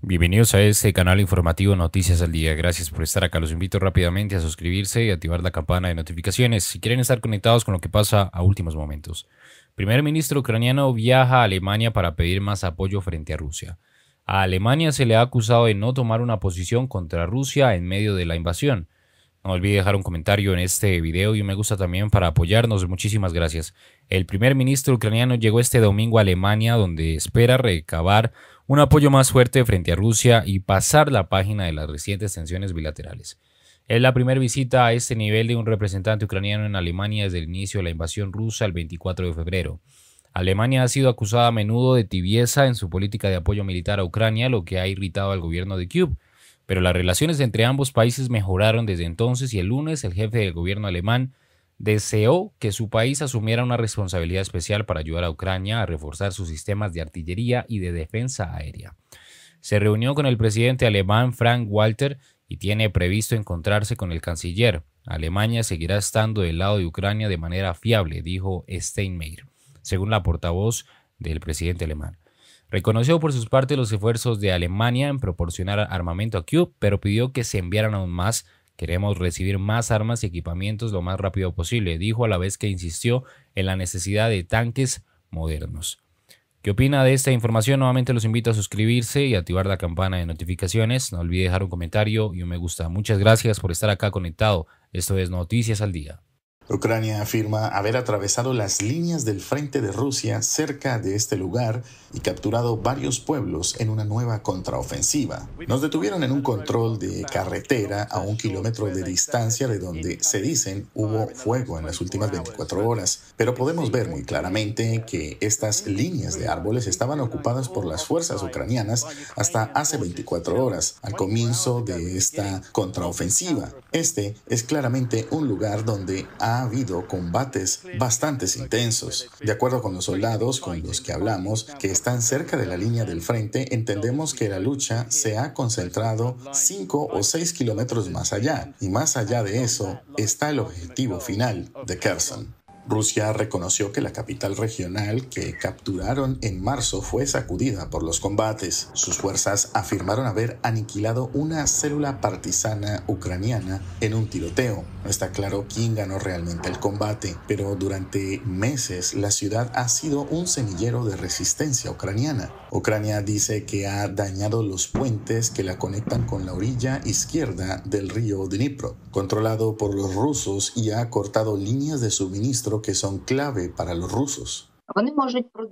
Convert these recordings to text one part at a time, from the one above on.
Bienvenidos a este canal informativo Noticias al Día. Gracias por estar acá. Los invito rápidamente a suscribirse y activar la campana de notificaciones si quieren estar conectados con lo que pasa a últimos momentos. Primer ministro ucraniano viaja a Alemania para pedir más apoyo frente a Rusia. A Alemania se le ha acusado de no tomar una posición contra Rusia en medio de la invasión. No olvide dejar un comentario en este video y un me gusta también para apoyarnos. Muchísimas gracias. El primer ministro ucraniano llegó este domingo a Alemania, donde espera recabar un apoyo más fuerte frente a Rusia y pasar la página de las recientes tensiones bilaterales. Es la primera visita a este nivel de un representante ucraniano en Alemania desde el inicio de la invasión rusa el 24 de febrero. Alemania ha sido acusada a menudo de tibieza en su política de apoyo militar a Ucrania, lo que ha irritado al gobierno de Kiev, pero las relaciones entre ambos países mejoraron desde entonces y el lunes el jefe del gobierno alemán deseó que su país asumiera una responsabilidad especial para ayudar a Ucrania a reforzar sus sistemas de artillería y de defensa aérea. Se reunió con el presidente alemán Frank Walter y tiene previsto encontrarse con el canciller. Alemania seguirá estando del lado de Ucrania de manera fiable, dijo Steinmeier, según la portavoz del presidente alemán. Reconoció por sus partes los esfuerzos de Alemania en proporcionar armamento a Kiev, pero pidió que se enviaran aún más. Queremos recibir más armas y equipamientos lo más rápido posible, dijo a la vez que insistió en la necesidad de tanques modernos. ¿Qué opina de esta información? Nuevamente los invito a suscribirse y activar la campana de notificaciones. No olvide dejar un comentario y un me gusta. Muchas gracias por estar acá conectado. Esto es Noticias al Día. Ucrania afirma haber atravesado las líneas del frente de Rusia cerca de este lugar y capturado varios pueblos en una nueva contraofensiva. Nos detuvieron en un control de carretera a un kilómetro de distancia de donde se dicen hubo fuego en las últimas 24 horas, pero podemos ver muy claramente que estas líneas de árboles estaban ocupadas por las fuerzas ucranianas hasta hace 24 horas, al comienzo de esta contraofensiva. Este es claramente un lugar donde ha ha habido combates bastante intensos. De acuerdo con los soldados con los que hablamos, que están cerca de la línea del frente, entendemos que la lucha se ha concentrado 5 o seis kilómetros más allá, y más allá de eso está el objetivo final de Kherson. Rusia reconoció que la capital regional que capturaron en marzo fue sacudida por los combates. Sus fuerzas afirmaron haber aniquilado una célula partisana ucraniana en un tiroteo. No está claro quién ganó realmente el combate, pero durante meses la ciudad ha sido un semillero de resistencia ucraniana. Ucrania dice que ha dañado los puentes que la conectan con la orilla izquierda del río Dnipro, controlado por los rusos y ha cortado líneas de suministro que son clave para los rusos.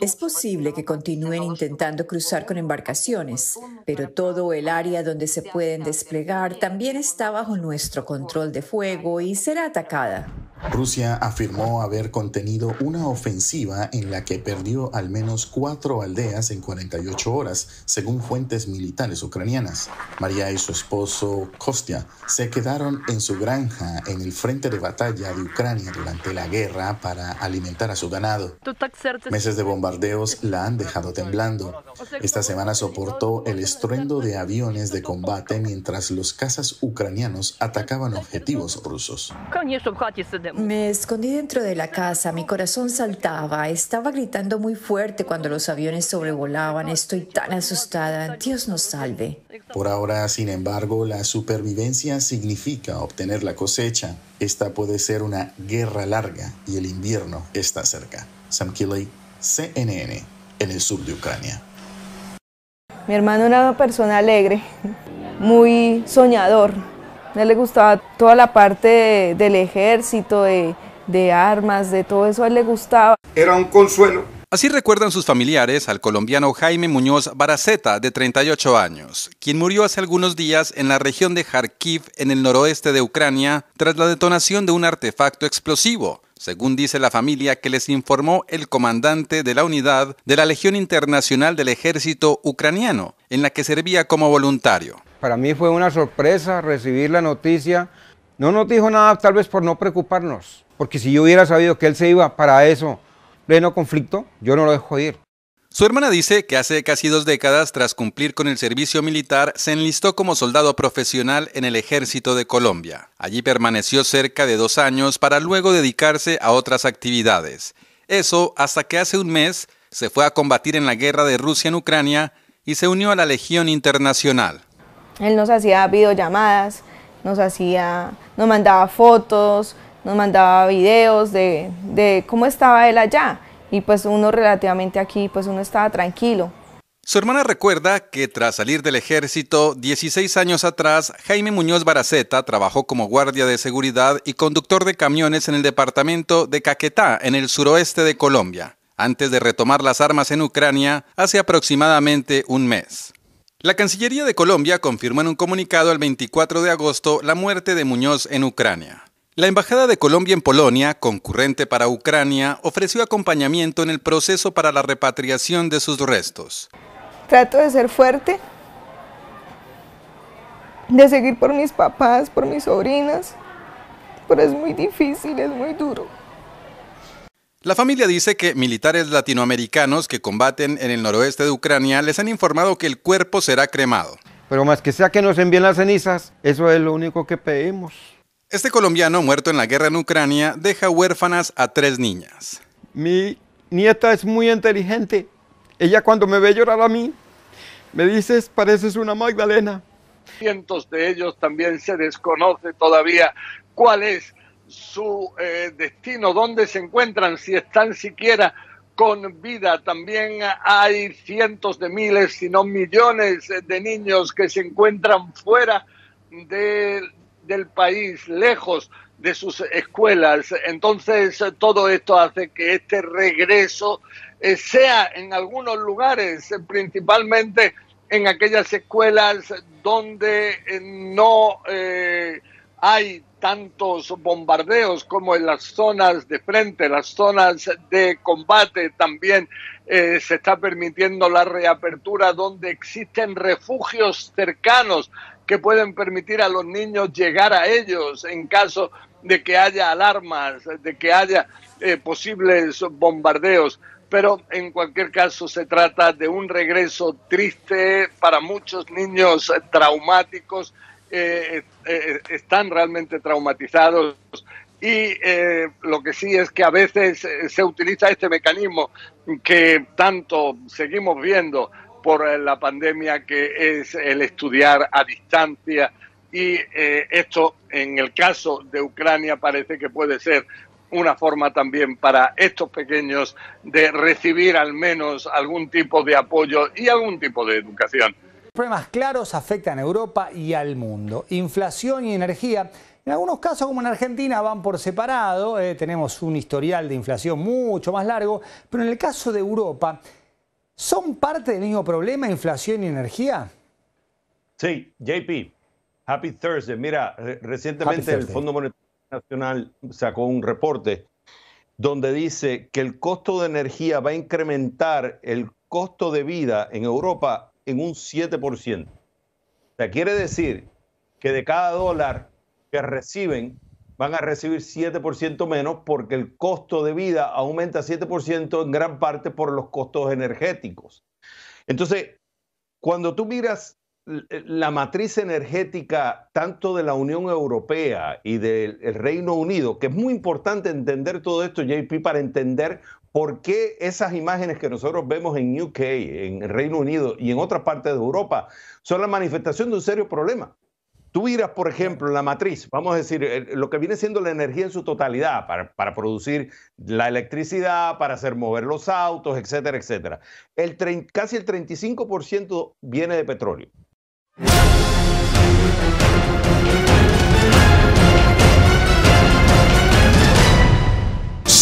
Es posible que continúen intentando cruzar con embarcaciones, pero todo el área donde se pueden desplegar también está bajo nuestro control de fuego y será atacada. Rusia afirmó haber contenido una ofensiva en la que perdió al menos cuatro aldeas en 48 horas, según fuentes militares ucranianas. María y su esposo Kostya se quedaron en su granja en el frente de batalla de Ucrania durante la guerra para alimentar a su ganado. Meses de bombardeos la han dejado temblando. Esta semana soportó el estruendo de aviones de combate mientras los cazas ucranianos atacaban objetivos rusos. Me escondí dentro de la casa, mi corazón saltaba, estaba gritando muy fuerte cuando los aviones sobrevolaban, estoy tan asustada, Dios nos salve. Por ahora, sin embargo, la supervivencia significa obtener la cosecha. Esta puede ser una guerra larga y el invierno está cerca. Sam CNN, en el sur de Ucrania. Mi hermano era una persona alegre, muy soñador, a él le gustaba toda la parte del ejército, de, de armas, de todo eso, a él le gustaba. Era un consuelo Así recuerdan sus familiares al colombiano Jaime Muñoz Baraceta, de 38 años, quien murió hace algunos días en la región de Kharkiv, en el noroeste de Ucrania, tras la detonación de un artefacto explosivo, según dice la familia que les informó el comandante de la unidad de la Legión Internacional del Ejército Ucraniano, en la que servía como voluntario. Para mí fue una sorpresa recibir la noticia. No nos dijo nada tal vez por no preocuparnos, porque si yo hubiera sabido que él se iba para eso, pleno conflicto, yo no lo dejo ir. Su hermana dice que hace casi dos décadas, tras cumplir con el servicio militar, se enlistó como soldado profesional en el ejército de Colombia. Allí permaneció cerca de dos años para luego dedicarse a otras actividades. Eso hasta que hace un mes se fue a combatir en la guerra de Rusia en Ucrania y se unió a la Legión Internacional. Él nos hacía videollamadas, nos hacía, nos mandaba fotos, nos mandaba videos de, de cómo estaba él allá. Y pues uno relativamente aquí, pues uno estaba tranquilo. Su hermana recuerda que tras salir del ejército, 16 años atrás, Jaime Muñoz Baraceta trabajó como guardia de seguridad y conductor de camiones en el departamento de Caquetá, en el suroeste de Colombia, antes de retomar las armas en Ucrania hace aproximadamente un mes. La Cancillería de Colombia confirmó en un comunicado el 24 de agosto la muerte de Muñoz en Ucrania. La Embajada de Colombia en Polonia, concurrente para Ucrania, ofreció acompañamiento en el proceso para la repatriación de sus restos. Trato de ser fuerte, de seguir por mis papás, por mis sobrinas, pero es muy difícil, es muy duro. La familia dice que militares latinoamericanos que combaten en el noroeste de Ucrania les han informado que el cuerpo será cremado. Pero más que sea que nos envíen las cenizas, eso es lo único que pedimos. Este colombiano muerto en la guerra en Ucrania deja huérfanas a tres niñas. Mi nieta es muy inteligente. Ella cuando me ve llorar a mí, me dices, pareces una Magdalena. Cientos de ellos también se desconoce todavía cuál es su eh, destino, dónde se encuentran, si están siquiera con vida. También hay cientos de miles, si no millones eh, de niños que se encuentran fuera del país, lejos de sus escuelas. Entonces, eh, todo esto hace que este regreso sea en algunos lugares, principalmente en aquellas escuelas donde no hay tantos bombardeos como en las zonas de frente, las zonas de combate también eh, se está permitiendo la reapertura donde existen refugios cercanos que pueden permitir a los niños llegar a ellos en caso de que haya alarmas, de que haya eh, posibles bombardeos. Pero en cualquier caso se trata de un regreso triste para muchos niños traumáticos eh, eh, eh, están realmente traumatizados y lo que sí es que a veces se utiliza este mecanismo que tanto seguimos viendo por la pandemia, que es el estudiar a distancia. Y esto, en el caso de Ucrania, parece que puede ser una forma también para estos pequeños de recibir al menos algún tipo de apoyo y algún tipo de educación problemas claros afectan a Europa y al mundo. Inflación y energía. En algunos casos, como en Argentina, van por separado. Eh, tenemos un historial de inflación mucho más largo. Pero en el caso de Europa, ¿son parte del mismo problema inflación y energía? Sí, JP. Happy Thursday. Mira, recientemente el Fondo Monetario Nacional sacó un reporte donde dice que el costo de energía va a incrementar el costo de vida en Europa en un 7%. O sea, quiere decir que de cada dólar que reciben, van a recibir 7% menos porque el costo de vida aumenta 7% en gran parte por los costos energéticos. Entonces, cuando tú miras eh, la matriz energética tanto de la Unión Europea y del Reino Unido, que es muy importante entender todo esto, JP, para entender ¿Por qué esas imágenes que nosotros vemos en UK, en Reino Unido y en otras partes de Europa son la manifestación de un serio problema? Tú miras, por ejemplo, la matriz, vamos a decir, eh, lo que viene siendo la energía en su totalidad para, producir la electricidad, para hacer mover los autos, etcétera, etcétera. El, casi el 35% viene de petróleo.